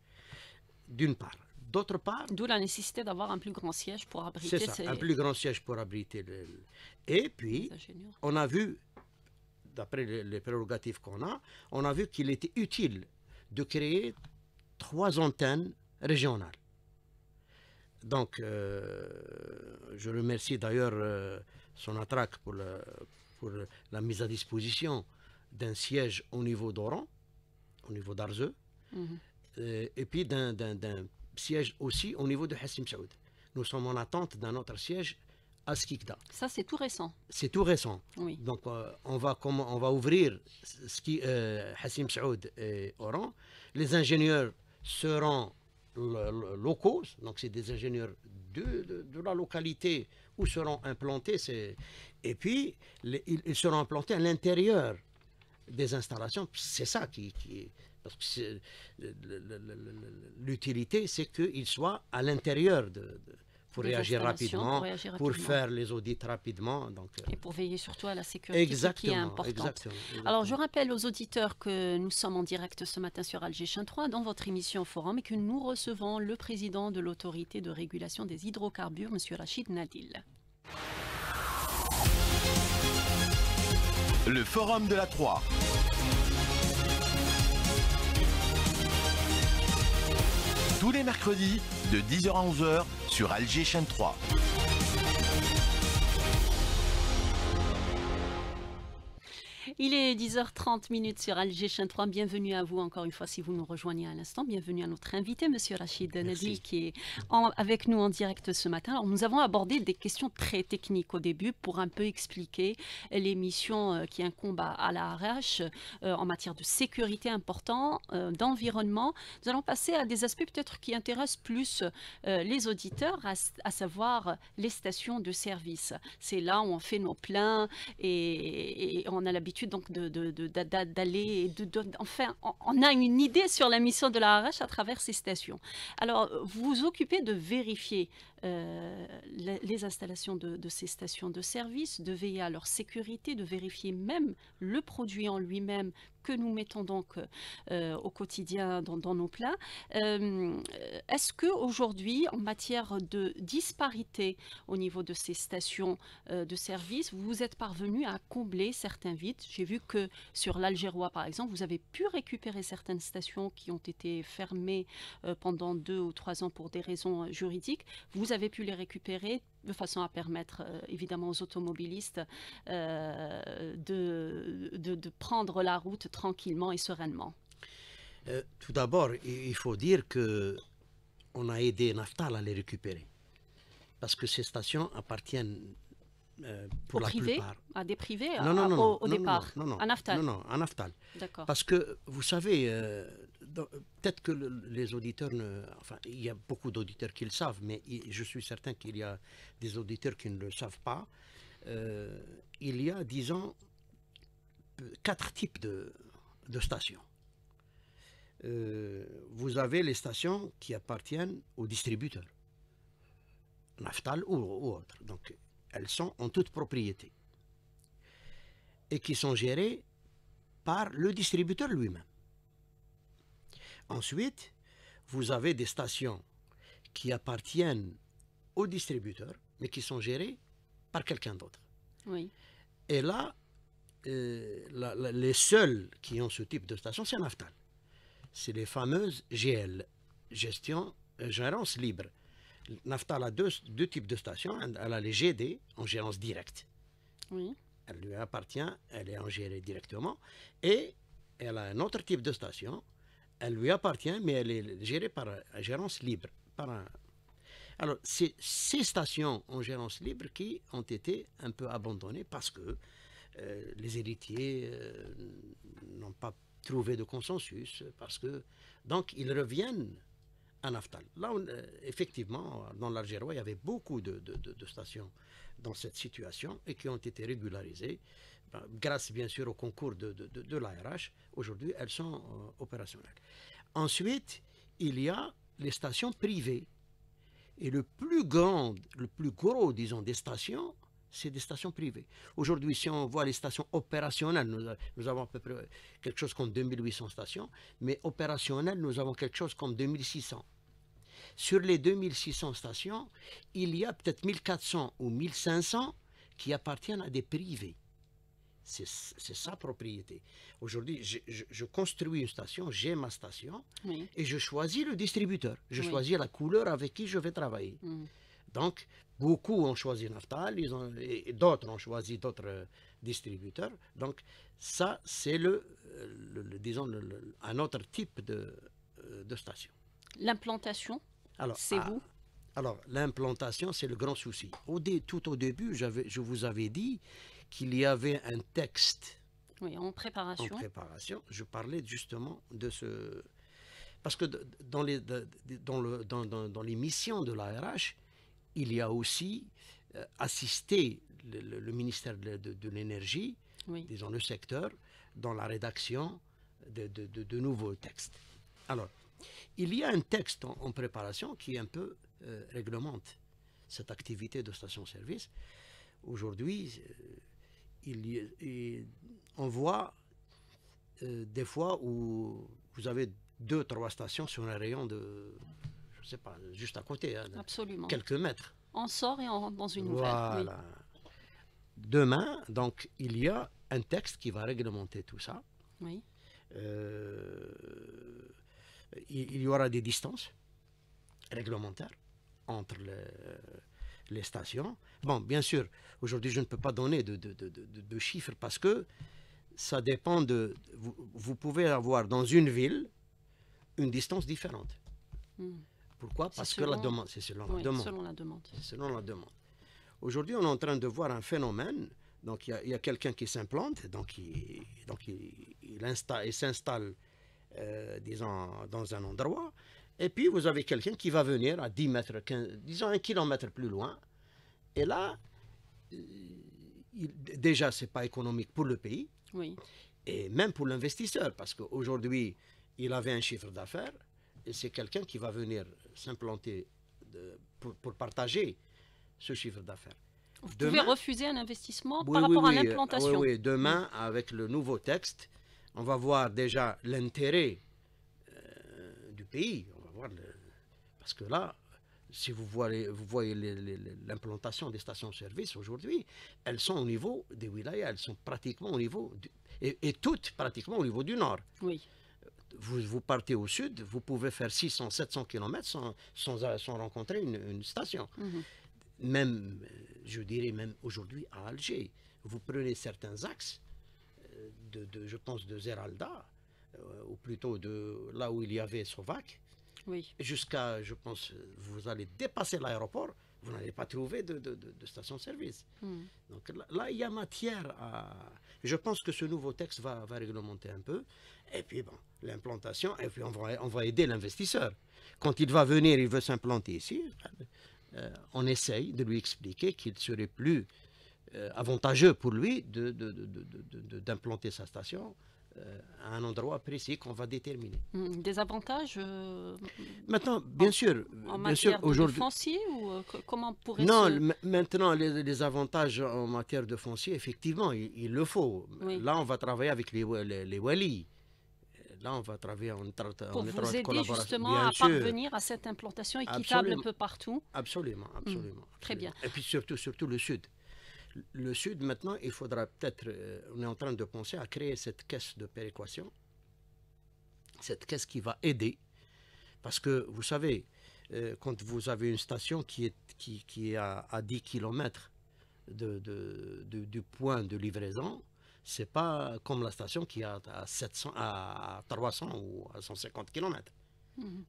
d'une part. D'autre part... D'où la nécessité d'avoir un plus grand siège pour abriter C'est ça, un plus grand siège pour abriter. Et puis, on a vu, d'après les prérogatives qu'on a, on a vu qu'il était utile de créer trois antennes régionales donc, euh, je remercie d'ailleurs euh, son attraque pour, la mise à disposition d'un siège au niveau d'Oran, au niveau d'Arzeux, mhm. euh, et puis d'un siège aussi au niveau de Hassim Saoud. Nous sommes en attente d'un autre siège à Skikda. Ça, c'est tout récent. C'est tout récent. Donc, on, va, ouvrir Hassim Saoud et Oran. Les ingénieurs seront locaux, donc c'est des ingénieurs de, la localité où seront implantés ces... Et puis, ils seront implantés à l'intérieur des installations. C'est ça qui, qui... l'utilité, c'est qu'ils soient à l'intérieur de pour réagir rapidement, pour, faire les audits rapidement. Donc, euh, et pour veiller surtout à la sécurité qui est importante. Alors, je rappelle aux auditeurs que nous sommes en direct ce matin sur Alger 3 dans votre émission Forum et que nous recevons le président de l'autorité de régulation des hydrocarbures, M. Rachid Nadil. Le Forum de la 3. Tous les mercredis de 10h à 11h sur Alger chaîne 3. Il est 10h30 minutes sur Alger chant 3. Bienvenue à vous encore une fois si vous nous rejoignez à l'instant. Bienvenue à notre invité, Monsieur Rachid Nadil, qui est avec nous en direct ce matin. nous avons abordé des questions très techniques au début pour un peu expliquer les missions euh, qui incombent à la RH euh, en matière de sécurité importante, euh, d'environnement. Nous allons passer à des aspects peut-être qui intéressent plus les auditeurs, à, savoir les stations de service. C'est là où on fait nos pleins et, et on a l'habitude donc d'aller de, de, enfin, on a une idée sur la mission de la RH à travers ces stations. Alors, euh, vous vous occupez de vérifier euh, les, installations de, ces stations de service, de veiller à leur sécurité, de vérifier même le produit en lui-même que nous mettons donc euh, au quotidien dans, nos plats. Euh, est-ce que aujourd'hui, en matière de disparité au niveau de ces stations de service, vous êtes parvenu à combler certains vides J'ai vu que sur l'Algérois, par exemple, vous avez pu récupérer certaines stations qui ont été fermées pendant deux ou trois ans pour des raisons juridiques. Vous avez pu les récupérer de façon à permettre euh, évidemment aux automobilistes euh, de, de, prendre la route tranquillement et sereinement euh, Tout d'abord, il faut dire que on a aidé Naftal à les récupérer parce que ces stations appartiennent pour la plupart. À des privés à, non, non, ah, au, départ, à Naftal. Parce que, vous savez, euh, peut-être que les auditeurs, ne, enfin, il y a beaucoup d'auditeurs qui le savent, mais je suis certain qu'il y a des auditeurs qui ne le savent pas. Euh, il y a, disons, quatre types de, stations. Euh, vous avez les stations qui appartiennent au distributeurs, Naftal ou, ou Donc, elles sont en toute propriété et qui sont gérées par le distributeur lui-même. Ensuite, vous avez des stations qui appartiennent aux distributeurs, mais qui sont gérées par quelqu'un d'autre. Oui. Et là, euh, les seuls qui ont ce type de station, c'est Naftal. C'est les fameuses GL, gestion, euh, gérance libre. Naftal a deux, types de stations. Elle a les GD, en gérance directe. Oui. Elle lui appartient, elle est en gérée directement. Et elle a un autre type de station elle lui appartient, mais elle est gérée par gérance libre. Par Alors, c'est ces stations en gérance libre qui ont été un peu abandonnées parce que euh, les héritiers euh, n'ont pas trouvé de consensus, parce que... Donc, ils reviennent à Naftal. Là, euh, effectivement, dans l'Algérois, il y avait beaucoup de, de, stations dans cette situation et qui ont été régularisées. Ben, grâce bien sûr au concours de, de, l'ARH, aujourd'hui elles sont euh, opérationnelles. Ensuite, il y a les stations privées. Et le plus grand, le plus gros, disons, des stations, c'est des stations privées. Aujourd'hui, si on voit les stations opérationnelles, nous, nous, avons à peu près quelque chose comme 2800 stations, mais opérationnelles, nous avons quelque chose comme 2600. Sur les 2600 stations, il y a peut-être 1400 ou 1500 qui appartiennent à des privés. C'est sa propriété. Aujourd'hui, je, construis une station, j'ai ma station, et je choisis le distributeur. Je choisis la couleur avec qui je vais travailler. Mm. Donc, beaucoup ont choisi Naftal, ils ont, et d'autres ont choisi d'autres euh, distributeurs. Donc, ça, c'est le, le, disons, un autre type de, euh, station. L'implantation, c'est ah, vous alors, l'implantation, c'est le grand souci. Au tout au début, je vous avais dit qu'il y avait un texte en préparation. je parlais justement de ce... Parce que dans les, le, dans, dans, missions de l'ARH, il y a aussi euh, assisté le, ministère de, l'énergie, disons le secteur, dans la rédaction de, de, nouveaux textes. Alors, il y a un texte en, préparation qui un peu euh, réglemente cette activité de station-service. Aujourd'hui, euh, on voit euh, des fois où vous avez deux, trois stations sur un rayon de, je ne sais pas, juste à côté, hein, Absolument. quelques mètres. On sort et on rentre dans une nouvelle. Voilà. Demain, donc, il y a un texte qui va réglementer tout ça. Oui. Euh, il, y aura des distances réglementaires entre les les stations. Bon, bien sûr, aujourd'hui, je ne peux pas donner de, chiffres parce que ça dépend de... Vous, pouvez avoir dans une ville une distance différente. Hmm. Pourquoi Parce que la demande, c'est selon, selon, la demande. Selon la demande. Aujourd'hui, on est en train de voir un phénomène. Donc, il y a, quelqu'un qui s'implante, donc il, donc s'installe, euh, disons, dans un endroit. Et puis, vous avez quelqu'un qui va venir à 10 mètres, 15, disons un kilomètre plus loin. Et là, euh, il, déjà, ce n'est pas économique pour le pays. Et même pour l'investisseur, parce qu'aujourd'hui, il avait un chiffre d'affaires. Et c'est quelqu'un qui va venir s'implanter pour, partager ce chiffre d'affaires. Vous pouvez refuser un investissement par rapport à l'implantation. Oui, Demain, avec le nouveau texte, on va voir déjà l'intérêt euh, du pays. Parce que là, si vous voyez, vous voyez l'implantation des stations-service aujourd'hui, elles sont au niveau des wilayas, elles sont pratiquement au niveau, et, toutes pratiquement au niveau du nord. Oui. Vous, partez au sud, vous pouvez faire 600, 700 km sans, sans, rencontrer une, station. Mhm. Même, je dirais même aujourd'hui à Alger, vous prenez certains axes, euh, de, je pense de Zeralda, euh, ou plutôt de là où il y avait Sovac, jusqu'à, je pense, euh, vous allez dépasser l'aéroport, vous n'allez pas trouver de, station de, station-service. Hmm. Donc là, il y a matière à... Je pense que ce nouveau texte va, réglementer un peu. Et puis, bon, l'implantation, et puis on va, on va aider l'investisseur. Quand il va venir, il veut s'implanter ici, euh, on essaye de lui expliquer qu'il serait plus euh, avantageux pour lui d'implanter sa station à euh, un endroit précis qu'on va déterminer. Hmm, des avantages euh, Maintenant, bien sûr, en bien sûr, aujourd'hui. Foncier ou euh, comment Non, maintenant les, avantages en matière de foncier, effectivement, il, le faut. Là, on va travailler avec les, les, Là, on va travailler en, collaboration. Pour vous aider justement à parvenir à cette implantation équitable un peu partout. Absolument, absolument. Hmm, absolument. Très bien. Et puis surtout, surtout le Sud. Le Sud, maintenant, il faudra peut-être, euh, on est en train de penser à créer cette caisse de péréquation, cette caisse qui va aider. Parce que, vous savez, euh, quand vous avez une station qui est, qui, est à, à 10 km de, du point de livraison, c'est pas comme la station qui est à, 700, à 300 ou à 150 km. Mhm.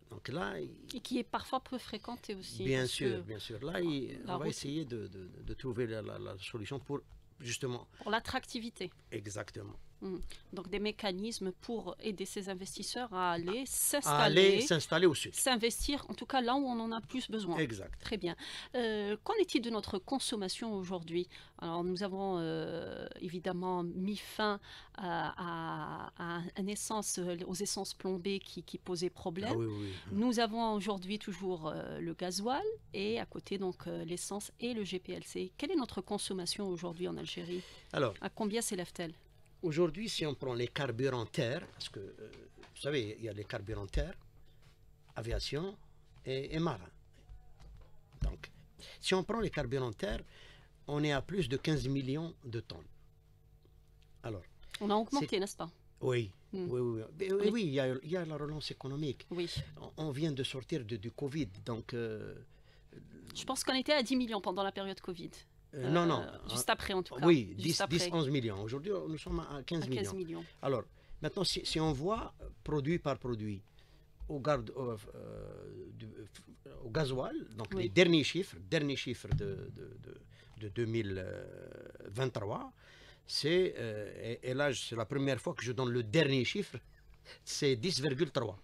et qui est parfois peu fréquenté aussi. Bien sûr, bien sûr. Là, on va essayer de, trouver la, la, solution pour justement. Pour l'attractivité. Exactement. Mm. Donc des mécanismes pour aider ces investisseurs à aller s'installer, au sud, s'investir en tout cas là où on en a plus besoin. Exact. Très bien. Euh, qu'en est-il de notre consommation aujourd'hui Alors nous avons euh, évidemment mis fin à, à, essence, euh, aux essences plombées qui, posaient problème. Ah mm. Nous avons aujourd'hui toujours le gasoil et à côté donc l'essence et le GPLC. Quelle est notre consommation aujourd'hui en Algérie Alors à combien s'élève-t-elle Aujourd'hui, si on prend les carburants terre, parce que, euh, vous savez, il y a les carburants terre, aviation et, marin. Donc, si on prend les carburants terre, on est à plus de 15 millions de tonnes. Alors. On a augmenté, n'est-ce pas hmm. oui, oui, oui, oui, il, y a, la relance économique. Oui. On, vient de sortir du Covid, donc. Euh, Je pense qu'on était à 10 millions pendant la période Covid. Euh, non, non. Euh, juste après, en tout cas. Oui, 10, 11 millions. Aujourd'hui, nous sommes à 15, millions. Alors, maintenant, si, on voit produit par produit, au, garde, euh, gasoil, donc les derniers chiffres, derniers chiffres de, 2023, c'est, et, là c'est la première fois que je donne le dernier chiffre, c'est 10,3.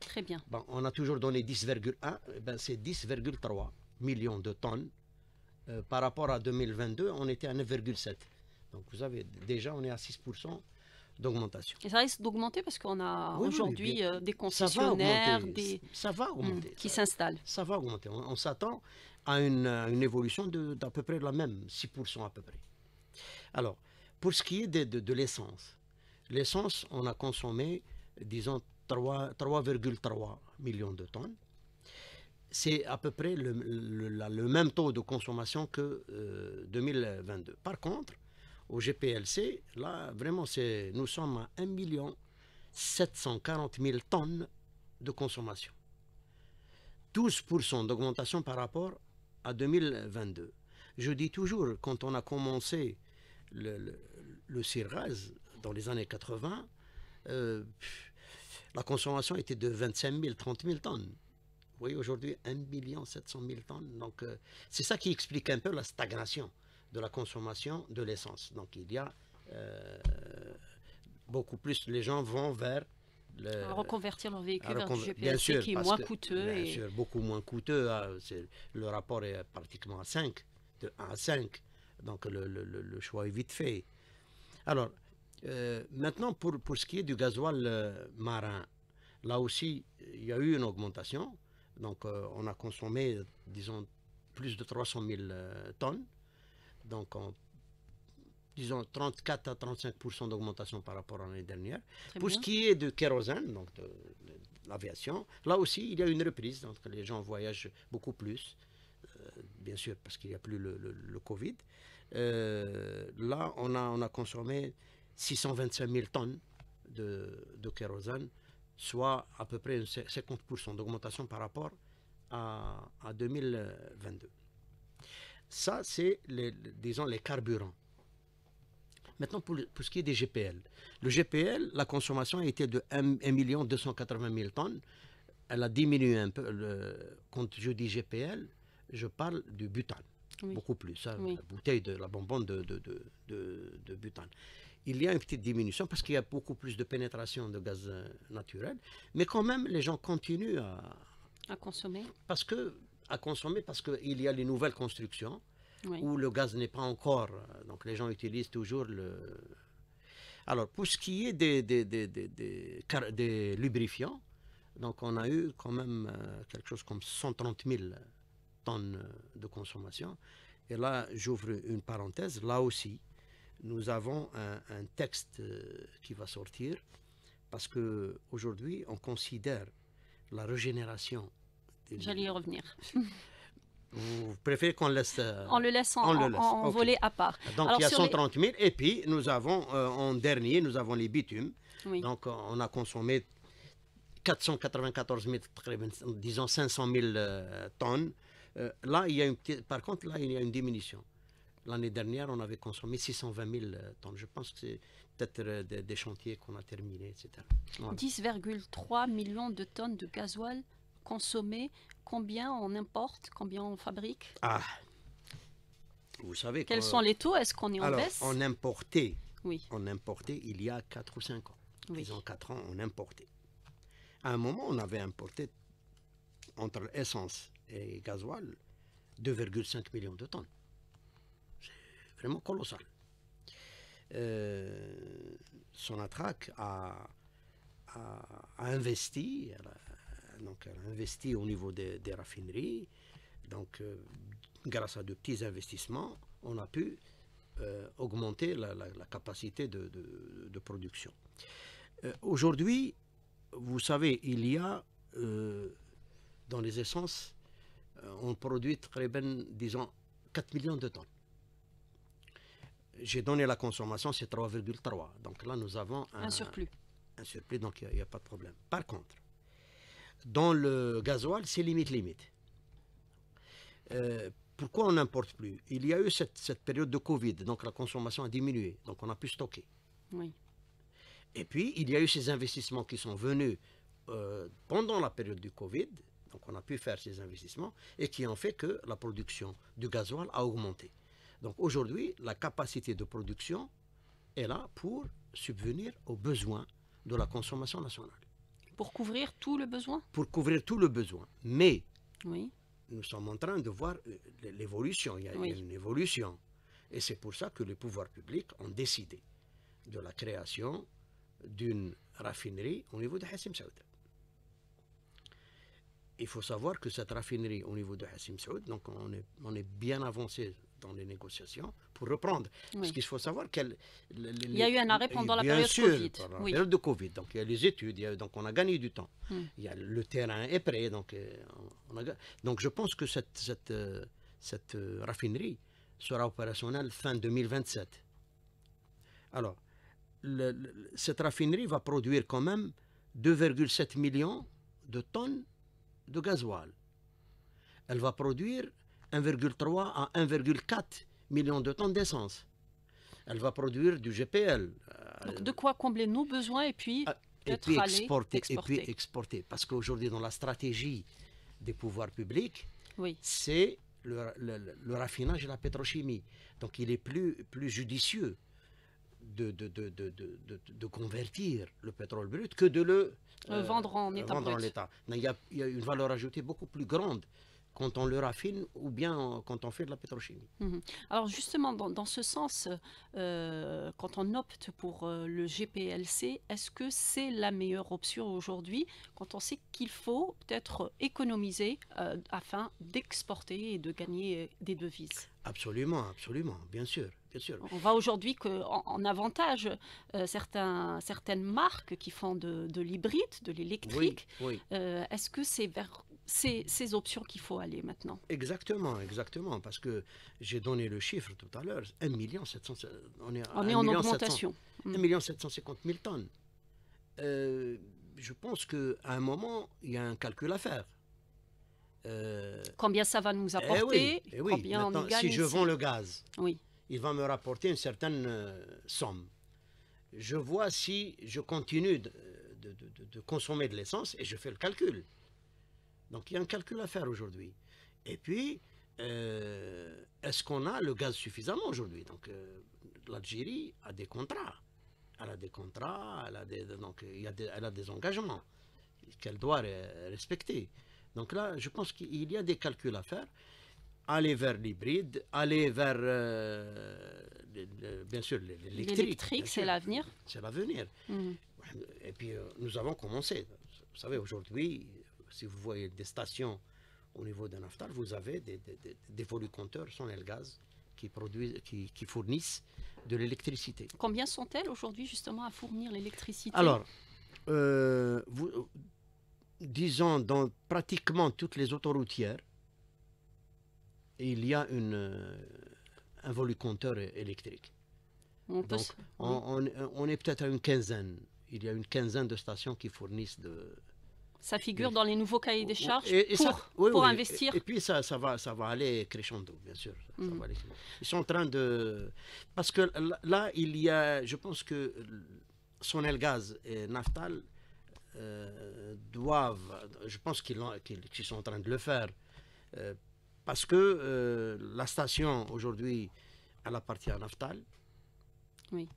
Très bien. on a toujours donné 10,1, eh ben, c'est 10,3 millions de tonnes euh, par rapport à 2022, on était à 9,7. Donc vous avez déjà, on est à 6% d'augmentation. Et ça risque d'augmenter parce qu'on a aujourd'hui euh, des concessionnaires hmm, qui s'installent. Ça va augmenter. On, s'attend à une, évolution d'à peu près la même, 6% à peu près. Alors, pour ce qui est de, de l'essence, l'essence, on a consommé, disons, 3,3 millions de tonnes c'est à peu près le, même taux de consommation que 2022. Euh, par contre, au GPLC, là, vraiment, nous sommes à 1 740 000 tonnes de consommation. 12% d'augmentation par rapport à 2022. Je dis toujours, quand on a commencé le, le, dans les années 80, euh, la consommation était de 25 000, 30 000 tonnes voyez aujourd'hui 1 700 de tonnes. Donc euh, c'est ça qui explique un peu la stagnation de la consommation de l'essence. Donc il y a euh, beaucoup plus, les gens vont vers... Le, reconvertir leur véhicule vers du GPS qui est moins coûteux. Bien sûr, beaucoup moins coûteux. Hein. Le rapport est pratiquement à 5, de 1 à 5. Donc le, choix est vite fait. Alors, euh, maintenant, pour, pour ce qui est du gasoil marin, là aussi, il y a eu une augmentation. Donc, euh, on a consommé, euh, disons, plus de 300 000 euh, tonnes. Donc, disons 34 à 35 d'augmentation par rapport à l'année dernière. Pour ce qui est de kérosène, donc de, l'aviation, là aussi il y a une reprise, donc les gens voyagent beaucoup plus, bien sûr parce qu'il n'y a plus le, Covid. là on a, on a consommé 625 000 tonnes de, de kérosène soit à peu près 50% d'augmentation par rapport à, 2022. Ça, c'est, les, disons, les carburants. Maintenant, pour, ce qui est des GPL. Le GPL, la consommation a été de 1, million 280 tonnes. Elle a diminué un peu. quand je dis GPL, je parle du butane. Beaucoup plus. La bouteille de la bonbonne de butane il y a une petite diminution parce qu'il y a beaucoup plus de pénétration de gaz euh, naturel, mais quand même, les gens continuent à, consommer. Parce que, à consommer parce qu'il y a les nouvelles constructions où le gaz n'est pas encore. Euh, donc les gens utilisent toujours le. Alors, pour ce qui est des, des, lubrifiants, donc on a eu quand même euh, quelque chose comme 130 000 tonnes de consommation. Et là, j'ouvre une parenthèse. Là aussi, nous avons un, texte euh, qui va sortir parce que aujourd'hui on considère la régénération. J'allais y revenir. [LAUGHS] Vous préférez qu'on laisse euh, On le laisse en, en, à part. Donc il y a 130 000 et puis nous avons euh, en dernier nous avons les bitumes. Donc on a consommé 494 000, disons 500 000 tonnes. là il y a une par contre là il y a une diminution. L'année dernière, on avait consommé 620 000 euh, tonnes. Je pense que c'est peut-être euh, des, chantiers qu'on a terminés, etc. 10,3 millions de tonnes de gasoil consommées. Combien on importe Combien on fabrique Ah Vous savez. Quels sont les taux Est-ce qu'on est en alors, baisse On importait. Oui. On importait il y a 4 ou 5 ans. Oui. 4 ans, on importait. À un moment, on avait importé entre essence et gasoil 2,5 millions de tonnes vraiment colossal. Euh, son atrac a, investi, donc investi au niveau des, raffineries, donc euh, grâce à de petits investissements, on a pu euh, augmenter la, capacité de, de production. Aujourd'hui, vous savez, il y a dans les essences, on produit très bien, disons, 4 millions de tonnes j'ai donné la consommation, c'est 3,3. Donc là, nous avons un, surplus. Un, surplus, donc il n'y a, pas de problème. Par contre, dans le gasoil, c'est limite, limite. Euh, pourquoi on n'importe plus Il y a eu cette, période de Covid, donc la consommation a diminué, donc on a pu stocker. Oui. Et puis, il y a eu ces investissements qui sont venus euh, pendant la période du Covid, donc on a pu faire ces investissements, et qui ont fait que la production du gasoil a augmenté. Donc aujourd'hui, la capacité de production est là pour subvenir aux besoins de la consommation nationale. Pour couvrir tout le besoin Pour couvrir tout le besoin. Mais nous sommes en train de voir euh, l'évolution. Il y a une évolution. Et c'est pour ça que les pouvoirs publics ont décidé de la création d'une raffinerie au niveau de Hassim Saoud. Il faut savoir que cette raffinerie au niveau de Hassim Saoud, donc on on est bien avancé dans les négociations pour reprendre. Parce qu'il faut savoir qu'il Il y a eu un arrêt pendant la période Covid. de Covid. Donc il y a les études, donc on a gagné du temps. Hmm. Il y a, le terrain est prêt. Donc, euh, donc je pense que cette, cette, euh, cette euh, raffinerie sera opérationnelle fin 2027. Alors, cette raffinerie va produire quand même 2,7 millions de tonnes de gasoil. Elle va produire 1,3 à 1,4 millions de tonnes d'essence. Elle va produire du GPL. Euh, Donc de quoi combler nos besoins et puis, ah, et exporter, Et puis exporter. Parce qu'aujourd'hui, dans la stratégie des pouvoirs publics, oui. c'est le, raffinage et la pétrochimie. Donc il est plus, plus judicieux de, de, convertir le pétrole brut que de le, euh, vendre en euh, état. Vendre il, y a, une valeur ajoutée beaucoup plus grande quand on le raffine ou bien quand on fait de la pétrochimie. Mhm. Alors justement, dans, ce sens, euh, quand on opte pour euh, le GPLC, est-ce que c'est la meilleure option aujourd'hui quand on sait qu'il faut peut-être économiser euh, afin d'exporter et de gagner des devises Absolument, absolument, bien sûr. Bien sûr. On voit aujourd'hui qu'en en, avantage, certaines marques qui font de, l'hybride, de l'électrique, est-ce que c'est vers ces, ces options qu'il faut aller maintenant. Exactement, exactement, parce que j'ai donné le chiffre tout à l'heure, 1 million 700, on est, on est en augmentation. Mm. million 750 tonnes. Euh, je pense qu'à un moment, il y a un calcul à faire. Euh, combien ça va nous eh apporter eh oui, Combien Si je vends le gaz, oui. il va me rapporter une certaine euh, somme. Je vois si je continue de consommer de l'essence et je fais le calcul. Donc il y a un calcul à faire aujourd'hui. Et puis, euh, est-ce qu'on a le gaz suffisamment aujourd'hui Donc euh, l'Algérie a des contrats. Elle a des contrats, elle a des, donc, il y a engagements qu'elle doit respecter. Donc là, je pense qu'il y a des calculs à faire. Aller vers l'hybride, aller vers, euh, bien sûr, l'électrique. L'électrique, c'est l'avenir C'est l'avenir. Mm. Et puis, nous avons commencé. Vous savez, aujourd'hui, si vous voyez des stations au niveau de Naftal, vous avez des, des, des, des compteurs Gaz, qui, produisent, qui, fournissent de l'électricité. Combien sont-elles aujourd'hui justement à fournir l'électricité Alors, euh, vous, disons, dans pratiquement toutes les autoroutières, il y a une, euh, un volu compteur électrique. On, on est peut-être à une quinzaine. Il y a une quinzaine de stations qui fournissent de, ça figure dans les nouveaux cahiers des charges pour, pour investir. Et, puis ça, ça, va, ça va aller crescendo, bien sûr. Mm. Ils sont en train de... Parce que là, il y a, je pense que Sonel Gaz et Naftal euh, doivent, je pense qu'ils sont en train de le faire, euh, parce que euh, la station aujourd'hui, elle appartient à Naftal. Oui.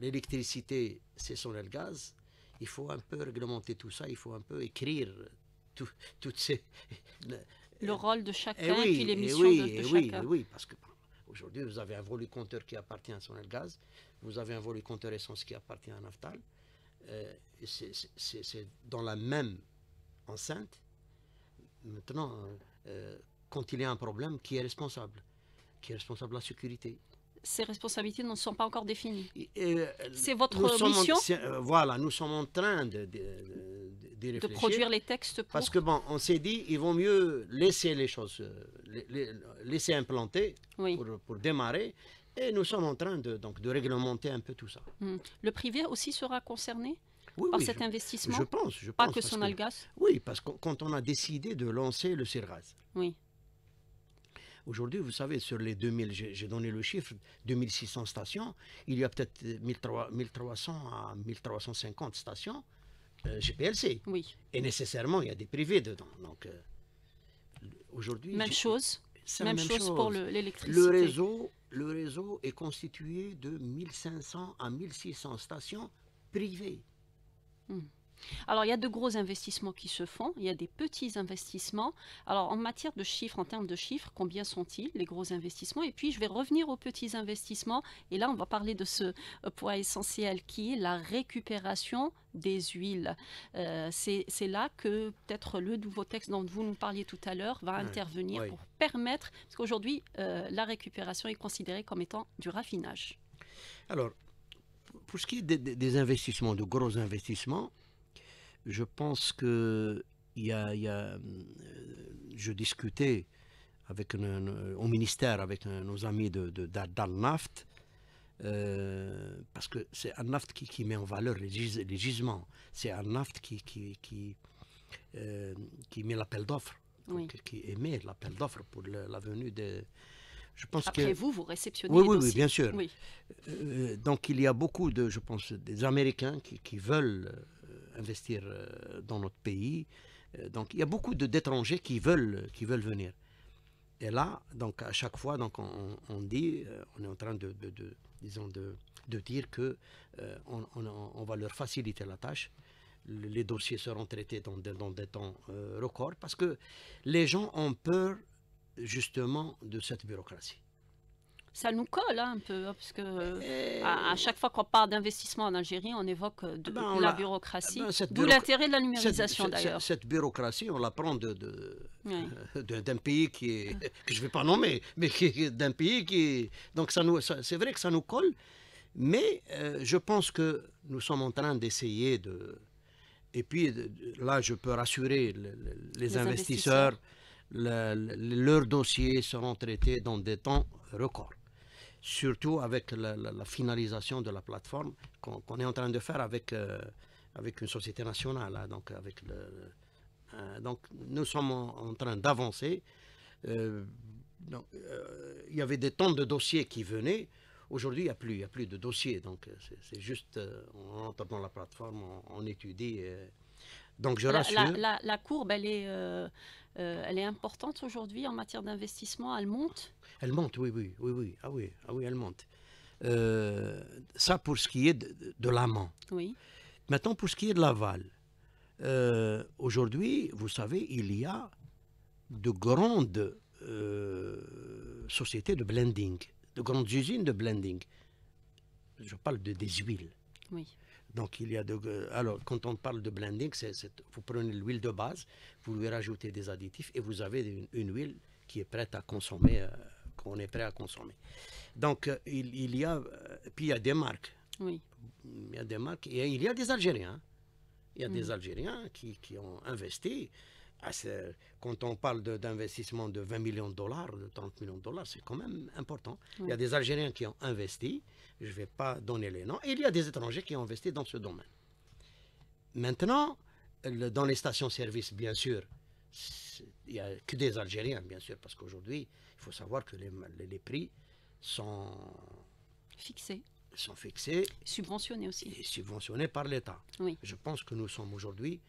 L'électricité, c'est Sonel Gaz il faut un peu réglementer tout ça, il faut un peu écrire tout, toutes ces... Le euh, rôle de eh chacun, et, oui, les eh missions oui, de, eh oui, Oui, parce que aujourd'hui, vous avez un volu compteur qui appartient à Sonel Gaz, vous avez un volu compteur essence qui appartient à Naftal, euh, c'est dans la même enceinte. Maintenant, euh, quand il y a un problème, qui est responsable Qui est responsable de la sécurité ces responsabilités ne sont pas encore définies. Euh, c'est votre mission euh, Voilà, nous sommes en train de, de, de, produire les textes pour... Parce que bon, on s'est dit, il vaut mieux laisser les choses, euh, les, laisser implanter pour, démarrer. Et nous sommes en train de, donc, de réglementer un peu tout ça. Hmm. Le privé aussi sera concerné par cet investissement Je pense, je Pas que son algace Oui, parce que quand on a décidé de lancer le CIRGAS, oui. Aujourd'hui, vous savez, sur les 2000, j'ai donné le chiffre, 2600 stations, il y a peut-être 1300 à 1350 stations euh, GPLC. Oui. Et nécessairement, il y a des privés dedans. Donc, euh, aujourd'hui. Même chose. Même, chose, pour l'électricité. Le, réseau, le réseau est constitué de 1500 à 1600 stations privées. Hmm. Alors, il y a de gros investissements qui se font, il y a des petits investissements. Alors, en matière de chiffres, en termes de chiffres, combien sont-ils, les gros investissements Et puis, je vais revenir aux petits investissements. Et là, on va parler de ce euh, point essentiel qui est la récupération des huiles. Euh, c'est là que peut-être le nouveau texte dont vous nous parliez tout à l'heure va intervenir pour permettre, parce qu'aujourd'hui, euh, la récupération est considérée comme étant du raffinage. Alors, pour ce qui est des investissements, de gros investissements, je pense que y y a, euh, je discutais avec au ministère avec nos amis de, de, d'Alnaft, euh, parce que c'est Alnaft qui, qui met en valeur les, les gisements, c'est Alnaft qui, qui, qui, euh, qui met l'appel d'offres, qui émet l'appel d'offres pour la venue des... Je pense Après vous, vous réceptionnez oui, oui, Oui, bien sûr. donc il y a beaucoup de, je pense, des Américains qui, qui veulent investir euh, dans notre pays. Euh, donc il y a beaucoup d'étrangers qui veulent, veulent venir. Et là, donc à chaque fois, donc on, dit, euh, on est en train de, disons de, dire que on, va leur faciliter la tâche. Les dossiers seront traités dans, des, temps records parce que les gens ont peur justement de cette bureaucratie ça nous colle hein, un peu, hein, parce que euh, à, chaque fois qu'on parle d'investissement en Algérie, on évoque euh, de, ah ben, la, bureaucratie, ah ben, d'où l'intérêt de la numérisation d'ailleurs. Cette bureaucratie, on la prend de, euh, d'un pays qui est, ah. que je ne vais pas nommer, mais d'un pays qui Donc ça nous, c'est vrai que ça nous colle, mais je pense que nous sommes en train d'essayer de... Et puis là, je peux rassurer les, investisseurs, leurs dossiers seront traités dans des temps records surtout avec la, finalisation de la plateforme qu'on est en train de faire avec, euh, avec une société nationale. Hein, donc, avec le, euh, donc, nous sommes en, train d'avancer. Euh, il y avait des tonnes de dossiers qui venaient. Aujourd'hui, il n'y a, plus, il a plus de dossiers. Donc, c'est juste, on rentre dans la plateforme, on, on étudie. Donc je rassure. La, courbe, elle est, euh, euh, elle est importante aujourd'hui en matière d'investissement. Elle monte Elle monte, oui, oui, oui, oui. Ah oui, ah oui elle monte. Euh, ça pour ce qui est de, l'amant. Oui. Maintenant, pour ce qui est de l'aval. aujourd'hui, vous savez, il y a de grandes sociétés de blending, de grandes usines de blending. Je parle de, des huiles. Oui. Donc, il y a euh, alors, quand on parle de blending, vous prenez l'huile de base, vous lui rajoutez des additifs et vous avez une, huile qui est prête à consommer, euh, qu'on est prêt à consommer. Donc, euh, il, y a, puis il y a des marques. Oui. Il y a des marques et il y a des Algériens. Il y a des mm. Algériens qui, qui ont investi. Ah, quand on parle d'investissement de, 20 millions de dollars, de 30 millions de dollars, c'est quand même important. Il y a des Algériens qui ont investi, je ne vais pas donner les noms, et il y a des étrangers qui ont investi dans ce domaine. Maintenant, dans les stations-service, bien sûr, il n'y a que des Algériens, bien sûr, parce qu'aujourd'hui, il faut savoir que les, prix sont fixés sont fixés. Subventionnés aussi. Et subventionnés par l'État. Je pense que nous sommes aujourd'hui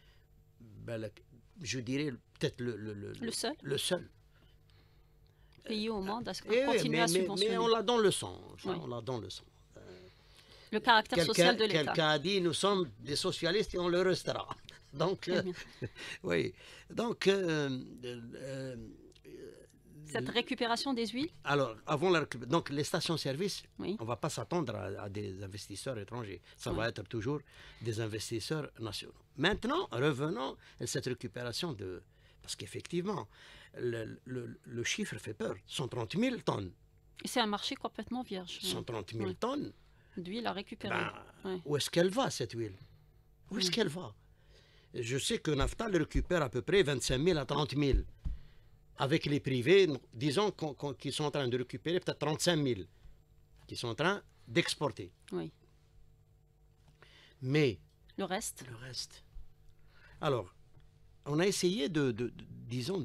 je dirais, peut-être le, le, le, le, seul. Le seul pays au monde à ce eh, continue mais, à subventionner. Mais on l'a dans le sang. On l'a dans le euh, le caractère social de l'État. Quelqu'un a dit nous sommes des socialistes et on le restera. [LAUGHS] Donc, euh, [LAUGHS] oui. Donc, euh, cette récupération des huiles Alors, avant la donc les stations-service, on ne va pas s'attendre à, des investisseurs étrangers. Ça va être toujours des investisseurs nationaux. Maintenant, revenons à cette récupération de... Parce qu'effectivement, le, chiffre fait peur. 130 000 tonnes. C'est un marché complètement vierge. 130 000 tonnes. D'huile à récupérer. Ben, où est-ce qu'elle va, cette huile Où est-ce qu'elle va Je sais que Naftal récupère à peu près 25 000 à 30 000 avec les privés, disons qu'ils sont en train de récupérer peut-être 35 000, qui sont en train d'exporter. Oui. Mais... Le reste Le reste. Alors, on a essayé de, disons,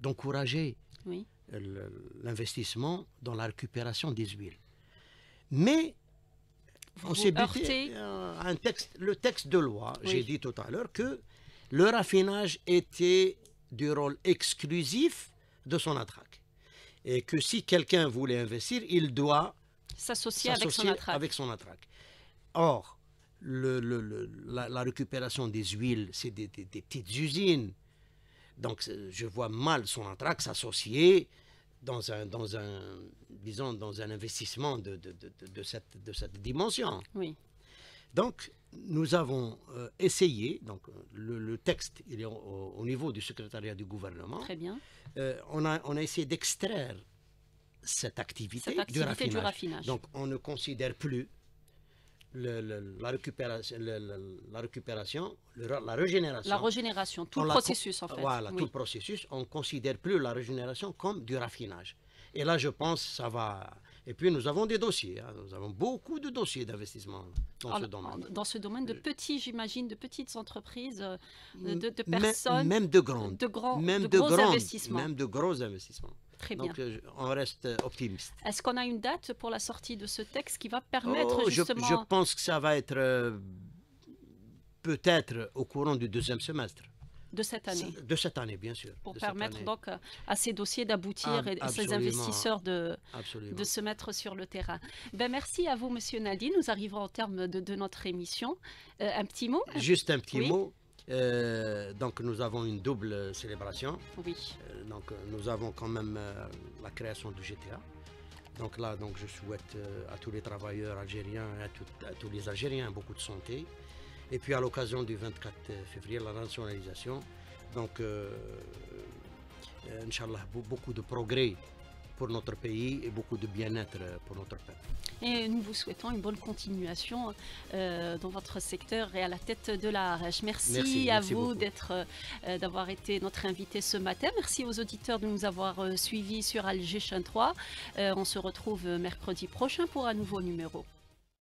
d'encourager l'investissement dans la récupération des huiles. Mais on s'est buté un texte, le texte de loi. J'ai dit tout à l'heure que le raffinage était du rôle exclusif de son attraque. Et que si quelqu'un voulait investir, il doit s'associer avec, son attraque. Or, la, récupération des huiles, c'est des, petites usines. Donc, euh, je vois mal son attraque s'associer dans un, dans un, disons, dans un investissement de, de, de cette, de cette dimension. Oui. Donc, nous avons euh, essayé, donc le, texte il est au, niveau du secrétariat du gouvernement. Très bien. Euh, on, a, on a essayé d'extraire cette activité, cette activité du, raffinage. Donc on ne considère plus la, récupération, la récupération, la régénération. La régénération, tout le processus en fait. Voilà, tout le processus. On ne considère plus la régénération comme du raffinage. Et là, je pense, ça va et puis nous avons des dossiers, hein. nous avons beaucoup de dossiers d'investissement dans ce domaine. Dans ce domaine de euh, petits, j'imagine, de petites entreprises, euh, de, personnes. Même, de grandes. De, grands, même de, gros investissements. Même de gros investissements. Très bien. Donc euh, on reste optimiste. Est-ce qu'on a une date pour la sortie de ce texte qui va permettre oh, justement... Je, je, pense que ça va être peut-être au courant du deuxième semestre de cette année. De cette année, bien sûr. Pour permettre donc euh, à ces dossiers d'aboutir ah, et à ces investisseurs de, se mettre sur le terrain. Ben, merci à vous, Monsieur Nadi. Nous arrivons au terme de, notre émission. Euh, un petit mot Juste un petit mot. Euh, donc nous avons une double célébration. Oui. donc nous avons quand même la création du GTA. Donc là, donc, je souhaite à tous les travailleurs algériens, à tous les Algériens beaucoup de santé, et puis à l'occasion du 24 février, la nationalisation. Donc, euh, euh Inch'Allah, beaucoup de progrès pour notre pays et beaucoup de bien-être pour notre peuple. Et nous vous souhaitons une bonne continuation euh, dans votre secteur et à la tête de la RH. Merci, à vous d'être, euh, d'avoir été notre invité ce matin. Merci aux auditeurs de nous avoir suivis sur Alger 3. on se retrouve mercredi prochain pour un nouveau numéro.